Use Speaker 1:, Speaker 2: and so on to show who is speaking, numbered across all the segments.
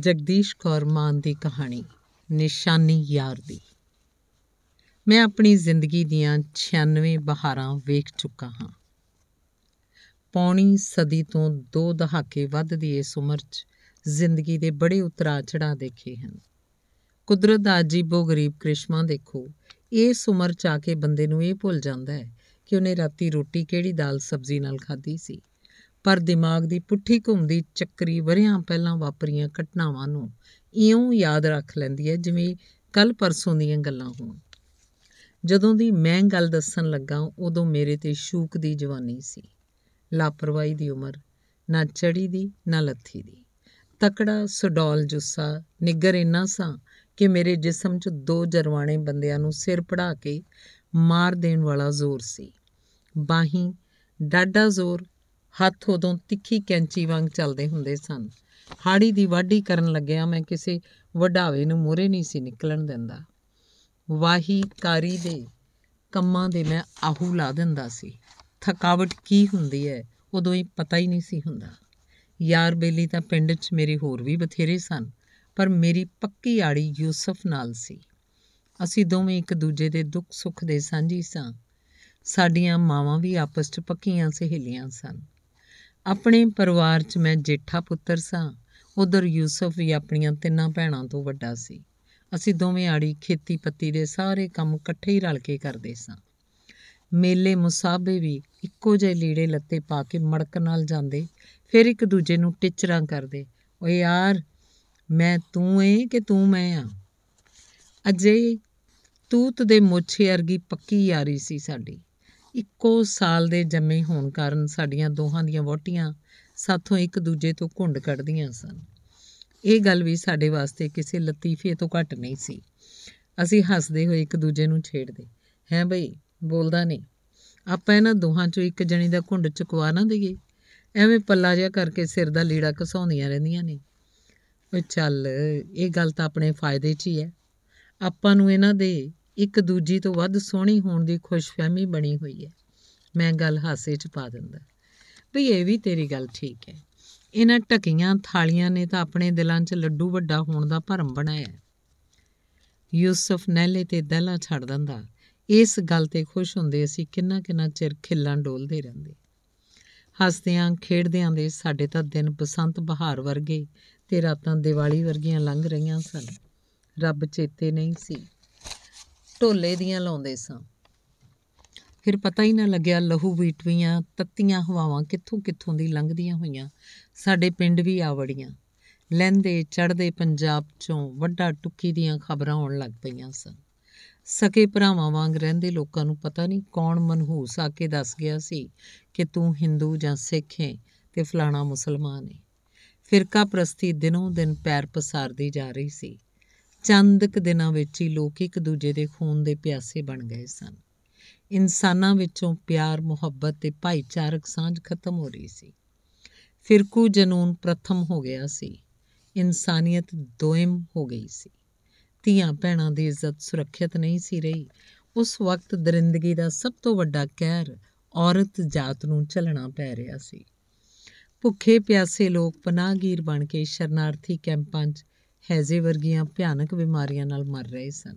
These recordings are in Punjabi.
Speaker 1: ਜਗਦੀਸ਼ ਕੌਰ ਮਾਨ ਦੀ ਕਹਾਣੀ ਨਿਸ਼ਾਨੀ ਯਾਰ ਦੀ ਮੈਂ ਆਪਣੀ ਜ਼ਿੰਦਗੀ ਦੀਆਂ 96 ਬਹਾਰਾਂ ਵੇਖ ਚੁੱਕਾ ਹਾਂ ਪੌਣੀ ਸਦੀ ਤੋਂ ਦੋ ਦਹਾਕੇ ਵੱਧ ਦੀ ਇਸ ਉਮਰ 'ਚ ਜ਼ਿੰਦਗੀ ਦੇ ਬੜੇ ਉਤਰਾ ਚੜਾ ਦੇਖੇ ਹਨ ਕੁਦਰਤ ਦਾ ਅਜੀਬੋ-ਗਰੀਬ ਕ੍ਰਿਸ਼ਮਾ ਦੇਖੋ ਇਸ ਉਮਰ 'ਚ ਆ ਕੇ ਬੰਦੇ ਨੂੰ ਇਹ ਭੁੱਲ ਜਾਂਦਾ ਹੈ ਕਿ ਉਹਨੇ ਰਾਤੀ ਰੋਟੀ ਕਿਹੜੀ ਦਾਲ ਸਬਜ਼ੀ ਨਾਲ ਖਾਧੀ ਸੀ ਪਰ ਦਿਮਾਗ ਦੀ ਪੁੱਠੀ ਘੁੰਮਦੀ ਚੱਕਰੀ ਵਰਿਆਂ ਪਹਿਲਾਂ ਵਾਪਰੀਆਂ ਘਟਨਾਵਾਂ ਨੂੰ ਇਉਂ ਯਾਦ ਰੱਖ ਲੈਂਦੀ ਹੈ ਜਿਵੇਂ ਕੱਲ ਪਰਸੋਂ ਦੀਆਂ ਗੱਲਾਂ ਹੋਣ ਜਦੋਂ ਦੀ ਮੈਂ ਗੱਲ ਦੱਸਣ ਲੱਗਾ ਉਦੋਂ ਮੇਰੇ ਤੇ ਸ਼ੂਕ ਦੀ ਜਵਾਨੀ ਸੀ ਲਾਪਰਵਾਹੀ ਦੀ ਉਮਰ ਨਾ ਚੜੀ ਦੀ ਨਾ ਲੱਥੀ ਦੀ ਤਕੜਾ ਸਡੌਲ ਜੁੱਸਾ ਨਿੱਗਰ ਇੰਨਾ ਸਾਂ ਕਿ ਮੇਰੇ ਜਿਸਮ 'ਚ ਦੋ ਜਰਵਾਣੇ ਬੰਦਿਆਂ ਨੂੰ ਸਿਰ ਪੜਾ ਕੇ ਮਾਰ ਦੇਣ ਵਾਲਾ ਜ਼ੋਰ ਸੀ ਬਾਹੀਂ ਡਾਡਾ ਜ਼ੋਰ ਹੱਥ ਉਦੋਂ ਤਿੱਖੀ ਕੈਂਚੀ ਵਾਂਗ ਚੱਲਦੇ ਹੁੰਦੇ ਸਨ ਹਾੜੀ ਦੀ ਵਾਢੀ ਕਰਨ ਲੱਗਿਆ ਮੈਂ ਕਿਸੇ ਵਡਾਵੇ ਨੂੰ ਮੋਰੇ ਨਹੀਂ ਸੀ ਨਿਕਲਣ ਦਿੰਦਾ ਵਾਹੀ ਕਾਰੀ ਦੇ ਕੰਮਾਂ ਦੇ ਮੈਂ ਆਹੂ ਲਾ ਦਿੰਦਾ ਸੀ ਥਕਾਵਟ ਕੀ ਹੁੰਦੀ ਹੈ ਉਦੋਂ ਹੀ ਪਤਾ ਹੀ ਨਹੀਂ ਸੀ ਹੁੰਦਾ ਯਾਰ ਬੇਲੀ ਤਾਂ ਪਿੰਡ 'ਚ ਮੇਰੇ ਹੋਰ ਵੀ ਬਥੇਰੇ ਸਨ ਪਰ ਮੇਰੀ ਪੱਕੀ ਆੜੀ ਯੂਸਫ ਨਾਲ ਸੀ ਅਸੀਂ ਦੋਵੇਂ ਇੱਕ ਦੂਜੇ ਦੇ ਦੁੱਖ ਸੁੱਖ ਦੇ ਸਾਂਝੀ ਸਾਂ ਸਾਡੀਆਂ ਮਾਵਾਂ ਵੀ ਆਪਸ 'ਚ ਪੱਕੀਆਂ ਸਹੇਲੀਆਂ ਸਨ ਆਪਣੇ ਪਰਿਵਾਰ 'ਚ ਮੈਂ ਜੇਠਾ ਪੁੱਤਰ ਸਾਂ ਉਧਰ ਯੂਸਫ ਵੀ ਆਪਣੀਆਂ ਤਿੰਨਾਂ ਭੈਣਾਂ ਤੋਂ ਵੱਡਾ ਸੀ ਅਸੀਂ ਦੋਵੇਂ ਆੜੀ ਖੇਤੀ ਪੱਤੀ ਦੇ ਸਾਰੇ ਕੰਮ ਇਕੱਠੇ ਹੀ ਰਲ ਕੇ ਕਰਦੇ ਸਾਂ ਮੇਲੇ ਮੁਸਾਬੇ ਵੀ ਇੱਕੋ ਜਿਹੇ ਲੀੜੇ ਲੱਤੇ ਪਾ ਕੇ ਮੜਕ ਨਾਲ ਜਾਂਦੇ ਫਿਰ ਇੱਕ ਦੂਜੇ ਨੂੰ ਟਿਚਰਾਂ ਕਰਦੇ ਓਏ ਯਾਰ ਮੈਂ ਤੂੰ ਏ ਕਿ ਤੂੰ ਮੈਂ ਆ ਅਜੇ ਤੂਤ ਦੇ ਮੋਛੇ ਵਰਗੀ ਪੱਕੀ ਯਾਰੀ ਸੀ ਸਾਡੀ ਇੱਕੋ ਸਾਲ ਦੇ ਜੰਮੇ ਹੋਣ ਕਾਰਨ ਸਾਡੀਆਂ ਦੋਹਾਂ ਦੀਆਂ ਵੋਟੀਆਂ ਸਾਥੋਂ ਇੱਕ ਦੂਜੇ ਤੋਂ ਘੁੰਡ ਕੱਢਦੀਆਂ ਸਨ ਇਹ ਗੱਲ ਵੀ ਸਾਡੇ ਵਾਸਤੇ ਕਿਸੇ ਲਤੀਫੇ ਤੋਂ ਘੱਟ ਨਹੀਂ ਸੀ ਅਸੀਂ ਹੱਸਦੇ ਹੋਏ ਇੱਕ ਦੂਜੇ ਨੂੰ ਛੇੜਦੇ ਹੈ ਬਈ ਬੋਲਦਾ ਨਹੀਂ ਆਪਾਂ ਇਹਨਾਂ ਦੋਹਾਂ ਚੋਂ ਇੱਕ ਜਣੀ ਦਾ ਘੁੰਡ ਚੁਕਵਾ ਨਾ ਦਈਏ ਐਵੇਂ ਪੱਲਾ ਜਿਹਾ ਕਰਕੇ ਸਿਰ ਦਾ ਲੀੜਾ ਘਸਾਉਂਦੀਆਂ ਰਹਿੰਦੀਆਂ ਨੇ ਓਏ ਚੱਲ ਇਹ ਗੱਲ ਤਾਂ ਆਪਣੇ ਫਾਇਦੇ 'ਚ ਹੀ ਹੈ ਆਪਾਂ ਨੂੰ ਇਹਨਾਂ ਦੇ ਇੱਕ ਦੂਜੀ ਤੋਂ ਵੱਧ ਸੋਹਣੀ ਹੋਣ ਦੀ ਖੁਸ਼ਫਹਿਮੀ ਬਣੀ ਹੋਈ ਹੈ ਮੈਂ ਗੱਲ ਹਾਸੇ 'ਚ ਪਾ ਦਿੰਦਾ ਵੀ ਇਹ ਵੀ ਤੇਰੀ ਗੱਲ ਠੀਕ ਹੈ ਇਹਨਾਂ ਟਕੀਆਂ ਥਾਲੀਆਂ ਨੇ ਤਾਂ ਆਪਣੇ ਦਿਲਾਂ 'ਚ ਲੱਡੂ ਵੱਡਾ ਹੋਣ ਦਾ ਭਰਮ ਬਣਾਇਆ ਯੂਸਫ ਨੈਲੇ ਤੇ ਦਲਾ ਛੱਡ ਦਿੰਦਾ ਇਸ ਗੱਲ ਤੇ ਖੁਸ਼ ਹੁੰਦੇ ਅਸੀਂ ਕਿੰਨਾ ਕਿੰਨਾ ਚਿਰ ਖਿੱਲਾਂ ਡੋਲਦੇ ਰਹਿੰਦੇ ਹੱਸਦਿਆਂ ਖੇਡਦਿਆਂ ਦੇ ਸਾਡੇ ਤਾਂ ਦਿਨ ਬਸੰਤ ਬਹਾਰ ਵਰਗੇ ਤੇ ਰਾਤਾਂ ਦੀਵਾਲੀ ਵਰਗੀਆਂ ਲੰਘ ਰਹੀਆਂ ਸਨ ਰੱਬ ਚੇਤੇ ਨਹੀਂ ਸੀ ਢੋਲੇ ਦੀਆਂ ਲਾਉਂਦੇ ਸਾਂ ਫਿਰ ਪਤਾ ਹੀ ਨਾ ਲੱਗਿਆ ਲਹੂ ਵੀਟਵੀਆਂ ਤੱਤੀਆਂ ਹਵਾਵਾਂ ਕਿੱਥੋਂ ਕਿੱਥੋਂ ਦੀ ਲੰਘਦੀਆਂ ਹੋਈਆਂ ਸਾਡੇ ਪਿੰਡ ਵੀ ਆਵੜੀਆਂ ਲੈਂਦੇ ਚੜਦੇ ਪੰਜਾਬ ਚੋਂ ਵੱਡਾ ਟੁੱਕੀ ਦੀਆਂ ਖਬਰਾਂ ਆਉਣ ਲੱਗ ਪਈਆਂ ਸਨ ਸਕੇ ਭਰਾਵਾਂ ਵਾਂਗ ਰਹਿੰਦੇ ਲੋਕਾਂ ਨੂੰ ਪਤਾ ਨਹੀਂ ਕੌਣ ਮਨਹੂਸ ਆ ਕੇ ਦੱਸ ਗਿਆ ਸੀ ਕਿ ਤੂੰ ਹਿੰਦੂ ਜਾਂ ਸਿੱਖ ਹੈ ਤੇ ਫਲਾਣਾ ਮੁਸਲਮਾਨ ਹੈ ਫਿਰਕਾ ਪ੍ਰਸਤੀ ਦਿਨੋਂ ਦਿਨ ਪੈਰ ਪਸਾਰਦੀ ਜਾ ਰਹੀ ਸੀ ਚੰਦਕ ਦਿਨਾਂ ਵਿੱਚ ਹੀ ਲੋਕ ਇੱਕ ਦੂਜੇ ਦੇ ਖੂਨ ਦੇ ਪਿਆਸੇ ਬਣ ਗਏ ਸਨ ਇਨਸਾਨਾਂ ਵਿੱਚੋਂ ਪਿਆਰ ਮੁਹੱਬਤ ਤੇ ਭਾਈਚਾਰਕ ਸਾਂਝ ਖਤਮ ਹੋ ਰਹੀ ਸੀ ਫਿਰਕੂ ਜਨੂਨ ਪ੍ਰਥਮ ਹੋ ਗਿਆ ਸੀ ਇਨਸਾਨੀਅਤ ਦੋਇਮ ਹੋ ਗਈ ਸੀ ਧੀਆਂ ਭੈਣਾਂ ਦੀ ਇੱਜ਼ਤ ਸੁਰੱਖਿਅਤ ਨਹੀਂ ਸੀ ਰਹੀ ਉਸ ਵਕਤ ਦਰਿੰਦਗੀ ਦਾ ਸਭ ਤੋਂ ਵੱਡਾ ਕਹਿਰ ਔਰਤ ਜਾਤ ਨੂੰ ਚੱਲਣਾ ਪੈ ਰਿਹਾ ਸੀ ਭੁੱਖੇ ਪਿਆਸੇ ਲੋਕ ਪਨਾਹਗੀਰ ਬਣ ਕੇ ਸ਼ਰਨਾਰਥੀ ਕੈਂਪਾਂ 'ਚ ਹੈਜ਼ੇ ਵਰਗੀਆਂ ਭਿਆਨਕ ਬਿਮਾਰੀਆਂ ਨਾਲ ਮਰ ਰਹੇ ਸਨ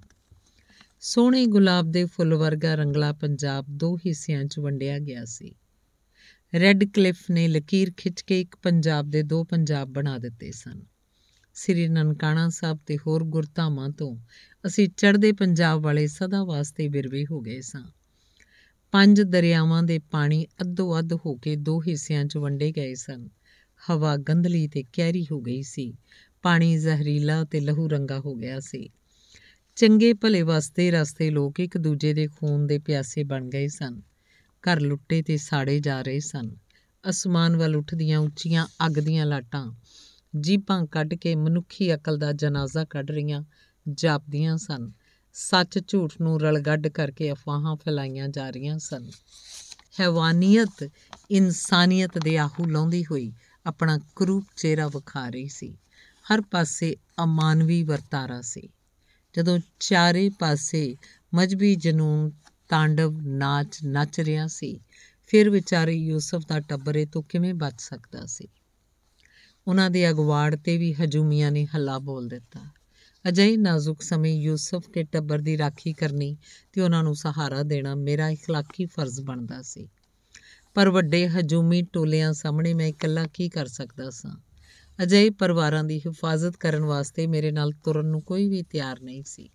Speaker 1: ਸੋਹਣੇ ਗੁਲਾਬ ਦੇ ਫੁੱਲ ਵਰਗਾ ਰੰਗਲਾ ਪੰਜਾਬ ਦੋ ਹਿੱਸਿਆਂ 'ਚ ਵੰਡਿਆ ਗਿਆ ਸੀ ਰੈੱਡ ਕਲਿਫ ਨੇ ਲਕੀਰ ਖਿੱਚ ਕੇ ਇੱਕ ਪੰਜਾਬ ਦੇ ਦੋ ਪੰਜਾਬ ਬਣਾ ਦਿੱਤੇ ਸਨ ਸ੍ਰੀ ਨਨਕਾਣਾ ਸਾਹਿਬ ਤੇ ਹੋਰ ਗੁਰਧਾਮਾਂ ਤੋਂ ਅਸੀਂ ਚੜ੍ਹਦੇ ਪੰਜਾਬ ਵਾਲੇ ਸਦਾ ਵਾਸਤੇ ਵਿਰਵੇ ਹੋ ਗਏ ਸਾਂ ਪੰਜ ਦਰਿਆਵਾਂ ਦੇ ਪਾਣੀ ਅੱਧੋ ਅੱਧ ਹੋ ਕੇ ਦੋ ਹਿੱਸਿਆਂ 'ਚ ਵੰਡੇ ਗਏ ਸਨ ਹਵਾ ਗੰਧਲੀ ਤੇ ਕੈਰੀ ਹੋ ਗਈ ਸੀ ਪਾਣੀ ਜ਼ਹਿਰੀਲਾ ਤੇ ਲਹੂ ਰੰਗਾ ਹੋ ਗਿਆ ਸੀ ਚੰਗੇ ਭਲੇ ਵਾਸਤੇ ਰਸਤੇ ਲੋਕ ਇੱਕ ਦੂਜੇ ਦੇ ਖੂਨ ਦੇ ਪਿਆਸੇ ਬਣ ਗਏ ਸਨ ਘਰ ਲੁੱਟੇ ਤੇ ਸਾੜੇ ਜਾ ਰਹੇ ਸਨ ਅਸਮਾਨ ਵੱਲ ਉੱਠਦੀਆਂ ਉੱਚੀਆਂ ਅੱਗ ਦੀਆਂ ਲਾਟਾਂ ਜੀਪਾਂ ਕੱਢ ਕੇ ਮਨੁੱਖੀ ਅਕਲ ਦਾ ਜਨਾਜ਼ਾ ਕੱਢ ਰਹੀਆਂ ਜਾਪਦੀਆਂ ਸਨ ਸੱਚ ਝੂਠ ਨੂੰ ਰਲਗੱਡ ਕਰਕੇ ਅਫਵਾਹਾਂ ਫੈਲਾਈਆਂ ਜਾ ਰਹੀਆਂ ਸਨ ਹੈਵਾਨੀਅਤ ਇਨਸਾਨੀਅਤ ਦੇ ਆਹੂ ਲਾਉਂਦੀ ਹੋਈ ਆਪਣਾ ਕਰੂਪ ਚਿਹਰਾ ਵਿਖਾ ਰਹੀ ਸੀ ਹਰ ਪਾਸੇ ਅਮਾਨਵੀ ਵਰਤਾਰਾ ਸੀ ਜਦੋਂ ਚਾਰੇ ਪਾਸੇ ਮਜਬੀ ਜਨੂਨ ਤਾਂਡਵ ਨਾਚ ਨੱਚ ਰਿਹਾ ਸੀ ਫਿਰ ਵਿਚਾਰੇ ਯੂਸਫ ਦਾ ਟੱਬਰੇ ਤੋਂ ਕਿਵੇਂ ਬਚ ਸਕਦਾ ਸੀ ਉਹਨਾਂ ਦੇ ਅਗਵਾੜ ਤੇ ਵੀ ਹਜੂਮੀਆਂ ਨੇ ਹੱਲਾ ਬੋਲ ਦਿੱਤਾ ਅਜਿਹੇ ਨਾਜ਼ੁਕ ਸਮੇਂ ਯੂਸਫ ਦੇ ਟੱਬਰ ਦੀ ਰਾਖੀ ਕਰਨੀ ਤੇ ਉਹਨਾਂ ਨੂੰ ਸਹਾਰਾ ਦੇਣਾ ਮੇਰਾ اخلاقی ਫਰਜ਼ ਬਣਦਾ ਸੀ ਪਰ ਵੱਡੇ ਹਜੂਮੀ ਟੋਲਿਆਂ ਸਾਹਮਣੇ ਮੈਂ ਇਕੱਲਾ ਕੀ ਕਰ ਸਕਦਾ ਸਾਂ ਅਜੇ ਪਰਿਵਾਰਾਂ ਦੀ ਹਿਫਾਜ਼ਤ ਕਰਨ ਵਾਸਤੇ ਮੇਰੇ ਨਾਲ ਤੁਰਨ ਨੂੰ ਕੋਈ ਵੀ ਤਿਆਰ ਨਹੀਂ ਸੀ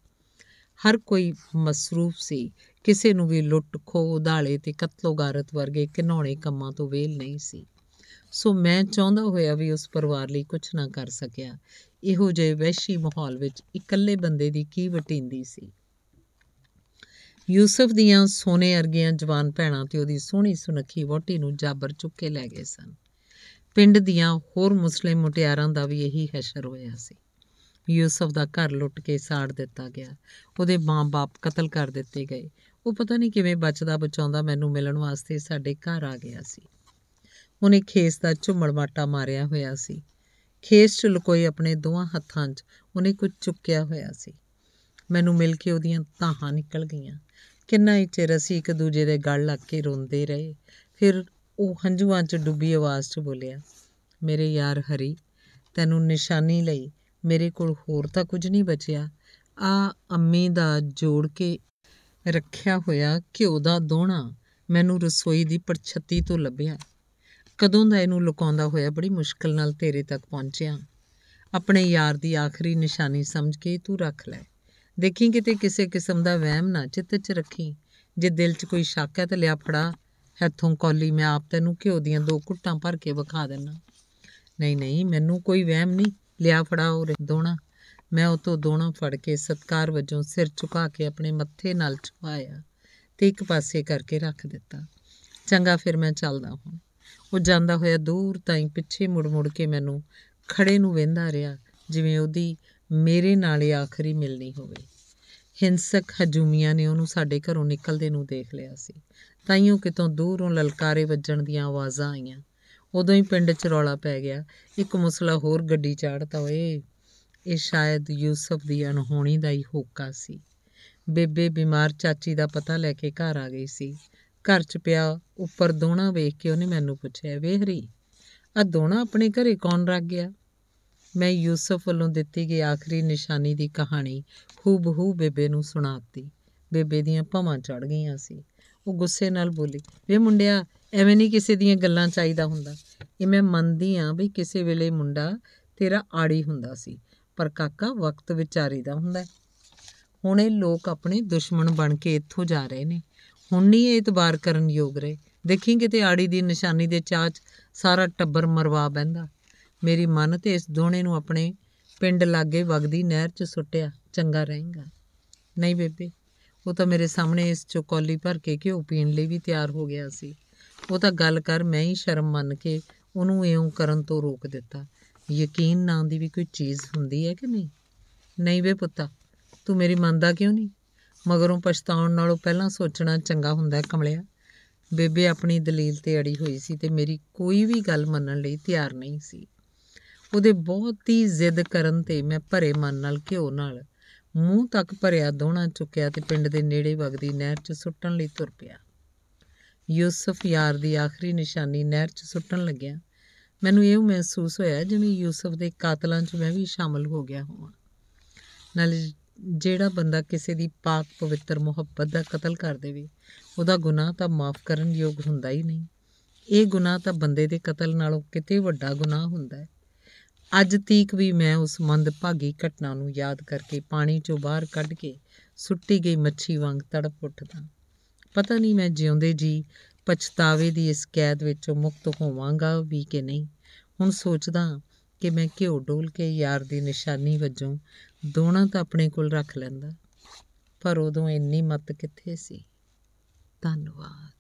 Speaker 1: ਹਰ ਕੋਈ ਮਸਰੂਫ ਸੀ ਕਿਸੇ ਨੂੰ ਵੀ ਲੁੱਟ ਖੋ ਉਧਾਲੇ ਤੇ ਕਤਲੋਗਾਰਤ ਵਰਗੇ ਘਿਨੌਣੇ ਕੰਮਾਂ ਤੋਂ ਵੇਲ ਨਹੀਂ ਸੀ ਸੋ ਮੈਂ ਚਾਹੁੰਦਾ ਹੋਇਆ ਵੀ ਉਸ ਪਰਿਵਾਰ ਲਈ ਕੁਝ ਨਾ ਕਰ ਸਕਿਆ ਇਹੋ ਜਿਹੇ ਵੈਸ਼ੀ ਮਾਹੌਲ ਵਿੱਚ ਇਕੱਲੇ ਬੰਦੇ ਦੀ ਕੀ ਵਟਿੰਦੀ ਸੀ ਯੂਸਫ ਦੀਆਂ ਸੋਨੇ ਅਰਗੀਆਂ ਜਵਾਨ ਭੈਣਾਂ ਤੇ ਉਹਦੀ ਸੋਹਣੀ ਸੁਨੱਖੀ ਵੋਟੀ ਨੂੰ ਜਾਬਰ ਚੁੱਕ ਕੇ ਲੈ ਗਏ ਸਨ ਪਿੰਡ ਦੀਆਂ ਹੋਰ ਮੁਸਲਿਮ ਮੁਟਿਆਰਾਂ ਦਾ ਵੀ ਇਹੀ ਹਸ਼ਰ ਹੋਇਆ ਸੀ ਯੂਸਫ ਦਾ ਘਰ ਲੁੱਟ ਕੇ ਸਾੜ ਦਿੱਤਾ ਗਿਆ ਉਹਦੇ ਮਾਂ-ਬਾਪ ਕਤਲ ਕਰ ਦਿੱਤੇ ਗਏ ਉਹ ਪਤਾ ਨਹੀਂ ਕਿਵੇਂ ਬਚਦਾ ਬਚਾਉਂਦਾ ਮੈਨੂੰ ਮਿਲਣ ਵਾਸਤੇ ਸਾਡੇ ਘਰ ਆ ਗਿਆ ਸੀ ਉਹਨੇ ਖੇਸ ਦਾ ਝੁੰਮੜ ਮਾਟਾ ਮਾਰਿਆ ਹੋਇਆ ਸੀ ਖੇਸ 'ਚ ਲੁਕੋਈ ਆਪਣੇ ਦੋਹਾਂ ਹੱਥਾਂ 'ਚ ਉਹਨੇ ਕੁਝ ਚੁੱਕਿਆ ਹੋਇਆ ਸੀ ਮੈਨੂੰ ਮਿਲ ਕੇ ਉਹਦੀਆਂ ਤਾਹਾਂ ਨਿਕਲ ਗਈਆਂ ਕਿੰਨਾ ਹੀ ਚਿਰ ਅਸੀਂ ਇੱਕ ਦੂਜੇ ਦੇ ਗਲ ਲੱਗ ਕੇ ਰੋਂਦੇ ਰਹੇ ਫਿਰ ਉਹ ਹੰਝੂਆਂ 'ਚ ਡੁੱਬੀ ਆਵਾਜ਼ 'ਚ ਬੋਲਿਆ ਮੇਰੇ ਯਾਰ ਹਰੀ ਤੈਨੂੰ ਨਿਸ਼ਾਨੀ ਲਈ ਮੇਰੇ ਕੋਲ ਹੋਰ ਤਾਂ ਕੁਝ ਨਹੀਂ ਬਚਿਆ ਆ ਅੰਮੀ ਦਾ ਜੋੜ ਕੇ ਰੱਖਿਆ ਹੋਇਆ ਘਿਓ ਦਾ ਦੋਣਾ ਮੈਨੂੰ ਰਸੋਈ ਦੀ ਪਰਛਤੀ ਤੋਂ ਲੱਭਿਆ ਕਦੋਂ ਦਾ ਇਹਨੂੰ ਲੁਕਾਉਂਦਾ ਹੋਇਆ ਬੜੀ ਮੁਸ਼ਕਲ ਨਾਲ ਤੇਰੇ ਤੱਕ ਪਹੁੰਚਿਆ ਆਪਣੇ ਯਾਰ ਦੀ ਆਖਰੀ ਨਿਸ਼ਾਨੀ ਸਮਝ ਕੇ ਤੂੰ ਰੱਖ ਲੈ ਦੇਖੀ ਕਿਤੇ ਕਿਸੇ ਕਿਸਮ ਦਾ ਵਹਿਮ ਨਾ ਚਿੱਤ 'ਚ ਰੱਖੀ ਜੇ ਦਿਲ 'ਚ ਕੋਈ ਸ਼ੱਕ ਹੈ ਤਾਂ ਲਿਆ ਫੜਾ ਹੱਥੋਂ ਕੌਲੀ ਮੈਂ ਆਪ ਤੈਨੂੰ ਘਿਓ ਦੀਆਂ ਦੋ ਘੁੱਟਾਂ ਭਰ ਕੇ ਵਿਖਾ ਦੇਣਾ ਨਹੀਂ ਨਹੀਂ ਮੈਨੂੰ ਕੋਈ ਵਹਿਮ ਨਹੀਂ ਲਿਆ ਉਹ ਦੋਣਾ ਮੈਂ ਉਹ ਤੋਂ ਦੋਣਾ ਫੜ ਕੇ ਸਤਕਾਰ ਵਜੋਂ ਸਿਰ ਝੁਕਾ ਕੇ ਆਪਣੇ ਮੱਥੇ ਨਾਲ ਛੁਆਇਆ ਤੇ ਇੱਕ ਪਾਸੇ ਕਰਕੇ ਰੱਖ ਦਿੱਤਾ ਚੰਗਾ ਫਿਰ ਮੈਂ ਚੱਲਦਾ ਹਾਂ ਉਹ ਜਾਂਦਾ ਹੋਇਆ ਦੂਰ ਤਾਈਂ ਪਿੱਛੇ ਮੁੜ-ਮੁੜ ਕੇ ਮੈਨੂੰ ਖੜੇ ਨੂੰ ਵੇਂਦਾ ਰਿਹਾ ਜਿਵੇਂ ਉਹਦੀ ਮੇਰੇ ਨਾਲ ਹੀ ਆਖਰੀ ਮਿਲਣੀ ਹੋਵੇ ਹਿੰਸਕ ਹਜੂਮੀਆਂ ਨੇ ਉਹਨੂੰ ਸਾਡੇ ਘਰੋਂ ਨਿਕਲਦੇ ਨੂੰ ਦੇਖ ਲਿਆ ਸੀ ਤਾਈਓ ਕਿਤੋਂ ਦੂਰੋਂ ਲਲਕਾਰੇ ਵੱਜਣ ਦੀਆਂ ਆਵਾਜ਼ਾਂ ਆਈਆਂ ਉਦੋਂ ਹੀ ਪਿੰਡ 'ਚ ਰੌਲਾ ਪੈ ਗਿਆ ਇੱਕ ਮੁਸਲਾ ਹੋਰ ਗੱਡੀ ਚਾੜਤਾ ਓਏ ਇਹ ਸ਼ਾਇਦ ਯੂਸਫ ਦੀ ਅਣਹੋਣੀ ਦਾ ਹੀ ਹੋਕਾ ਸੀ ਬੇਬੇ ਬਿਮਾਰ ਚਾਚੀ ਦਾ ਪਤਾ ਲੈ ਕੇ ਘਰ ਆ ਗਈ ਸੀ ਘਰ 'ਚ ਪਿਆ ਉੱਪਰ ਦੋਣਾ ਵੇਖ ਕੇ ਉਹਨੇ ਮੈਨੂੰ ਪੁੱਛਿਆ ਵੇਹਰੀ ਆ ਦੋਣਾ ਆਪਣੇ ਘਰੇ ਕੌਣ ਰੱਖ ਗਿਆ ਮੈਂ ਯੂਸਫ ਵੱਲੋਂ ਦਿੱਤੀ ਗਈ ਆਖਰੀ ਨਿਸ਼ਾਨੀ ਦੀ ਕਹਾਣੀ ਹੂਬਹੂ ਬੇਬੇ ਨੂੰ ਸੁਣਾਤੀ ਬੇਬੇ ਦੀਆਂ ਭਾਵਾਂ ਚੜ ਗਈਆਂ ਸੀ ਉਹ ਗੁੱਸੇ ਨਾਲ ਬੋਲੀ ਵੇ ਮੁੰਡਿਆ ਐਵੇਂ ਨਹੀਂ ਕਿਸੇ ਦੀਆਂ ਗੱਲਾਂ ਚਾਹੀਦਾ ਹੁੰਦਾ ਇਹ ਮੈਂ ਮੰਨਦੀ ਆ ਵੀ ਕਿਸੇ ਵੇਲੇ ਮੁੰਡਾ ਤੇਰਾ ਆੜੀ ਹੁੰਦਾ ਸੀ ਪਰ ਕਾਕਾ ਵਕਤ ਵਿਚਾਰੀ ਦਾ ਹੁੰਦਾ ਹੁਣ ਇਹ ਲੋਕ ਆਪਣੇ ਦੁਸ਼ਮਣ ਬਣ ਕੇ ਇੱਥੋਂ ਜਾ ਰਹੇ ਨੇ ਹੁਣ ਨਹੀਂ ਇਹ ਇਤਬਾਰ ਕਰਨ ਯੋਗ ਰਹੇ ਦੇਖੀਂ ਕਿਤੇ ਆੜੀ ਦੀ ਨਿਸ਼ਾਨੀ ਦੇ ਚਾਚ ਸਾਰਾ ਟੱਬਰ ਮਰਵਾ ਬੈੰਦਾ ਮੇਰੀ ਮਨ ਤੇ ਇਸ ਦੋਣੇ ਨੂੰ ਆਪਣੇ ਪਿੰਡ ਲਾਗੇ ਵਗਦੀ ਨਹਿਰ 'ਚ ਸੁੱਟਿਆ ਚੰਗਾ ਰਹੇਗਾ ਨਹੀਂ ਬੇਬੇ ਉਹ ਤਾਂ ਮੇਰੇ ਸਾਹਮਣੇ ਇਸ ਚੋਕੋਲੀ ਭਰ ਕੇ ਘਿਓ ਪੀਣ ਲਈ ਵੀ ਤਿਆਰ ਹੋ ਗਿਆ ਸੀ ਉਹ ਤਾਂ ਗੱਲ ਕਰ ਮੈਂ ਹੀ ਸ਼ਰਮ ਮੰਨ ਕੇ ਉਹਨੂੰ ਇਉਂ ਕਰਨ ਤੋਂ ਰੋਕ ਦਿੱਤਾ ਯਕੀਨ ਨਾਂ ਦੀ ਵੀ ਕੋਈ ਚੀਜ਼ ਹੁੰਦੀ ਹੈ ਕਿ ਨਹੀਂ ਨਹੀਂ ਵੇ ਪੁੱਤਾ ਤੂੰ ਮੇਰੀ ਮੰਨਦਾ ਕਿਉਂ ਨਹੀਂ ਮਗਰੋਂ ਪਛਤਾਉਣ ਨਾਲੋਂ ਪਹਿਲਾਂ ਸੋਚਣਾ ਚੰਗਾ ਹੁੰਦਾ ਕਮਲਿਆ ਬੇਬੇ ਆਪਣੀ ਦਲੀਲ ਤੇ ਅੜੀ ਹੋਈ ਸੀ ਤੇ ਮੇਰੀ ਕੋਈ ਵੀ ਗੱਲ ਮੰਨਣ ਲਈ ਤਿਆਰ ਨਹੀਂ ਸੀ ਉਹਦੇ ਬਹੁਤ ਹੀ ਜ਼ਿੱਦ ਕਰਨ ਤੇ ਮੈਂ ਭਰੇ ਮਨ ਨਾਲ ਘਿਓ ਨਾਲ ਮੂੰਹ ਤੱਕ ਭਰਿਆ ਦੋਣਾ ਚੁੱਕਿਆ ਤੇ ਪਿੰਡ ਦੇ ਨੇੜੇ ਵਗਦੀ ਨਹਿਰ 'ਚ ਸੁੱਟਣ ਲਈ ਤੁਰ ਪਿਆ ਯੂਸਫ ਯਾਰ ਦੀ ਆਖਰੀ ਨਿਸ਼ਾਨੀ ਨਹਿਰ 'ਚ ਸੁੱਟਣ ਲੱਗਿਆ ਮੈਨੂੰ ਇਹ ਮਹਿਸੂਸ ਹੋਇਆ ਜਿਵੇਂ ਯੂਸਫ ਦੇ ਕਾਤਲਾਂ 'ਚ ਮੈਂ ਵੀ ਸ਼ਾਮਲ ਹੋ ਗਿਆ ਹੋਵਾਂ ਨਾਲ ਜਿਹੜਾ ਬੰਦਾ ਕਿਸੇ ਦੀ ਪਾਕ ਪਵਿੱਤਰ ਮੁਹੱਬਤ ਦਾ ਕਤਲ ਕਰ ਦੇਵੇ ਉਹਦਾ ਗੁਨਾਹ ਤਾਂ ਮਾਫ ਕਰਨ ਯੋਗ ਹੁੰਦਾ ਹੀ ਨਹੀਂ ਇਹ ਗੁਨਾਹ ਤਾਂ ਬੰਦੇ ਦੇ ਕਤਲ ਨਾਲੋਂ ਕਿਤੇ ਵੱਡਾ ਗੁਨਾਹ ਹੁੰਦਾ ਹੈ ਅੱਜ ਤੀਕ ਵੀ ਮੈਂ ਉਸ ਮੰਦਭਾਗੀ ਘਟਨਾ ਨੂੰ ਯਾਦ ਕਰਕੇ ਪਾਣੀ 'ਚੋਂ ਬਾਹਰ ਕੱਢ ਕੇ ਸੁੱਟੀ ਗਈ ਮੱਛੀ ਵਾਂਗ ਤੜਪ ਉੱਠਦਾ ਪਤਾ ਨਹੀਂ ਮੈਂ ਜਿਉਂਦੇ ਜੀ ਪਛਤਾਵੇ ਦੀ ਇਸ ਕੈਦ ਵਿੱਚੋਂ ਮੁਕਤ ਹੋਵਾਂਗਾ ਵੀ ਕਿ ਨਹੀਂ ਹੁਣ ਸੋਚਦਾ ਕਿ ਮੈਂ ਘਿਓ ਡੋਲ ਕੇ ਯਾਰ ਦੀ ਨਿਸ਼ਾਨੀ ਵਜੋਂ ਦੋਣਾ ਤਾਂ ਆਪਣੇ ਕੋਲ ਰੱਖ ਲੈਂਦਾ ਪਰ ਉਦੋਂ ਇੰਨੀ ਮਤ ਕਿੱਥੇ ਸੀ ਧੰਨਵਾਦ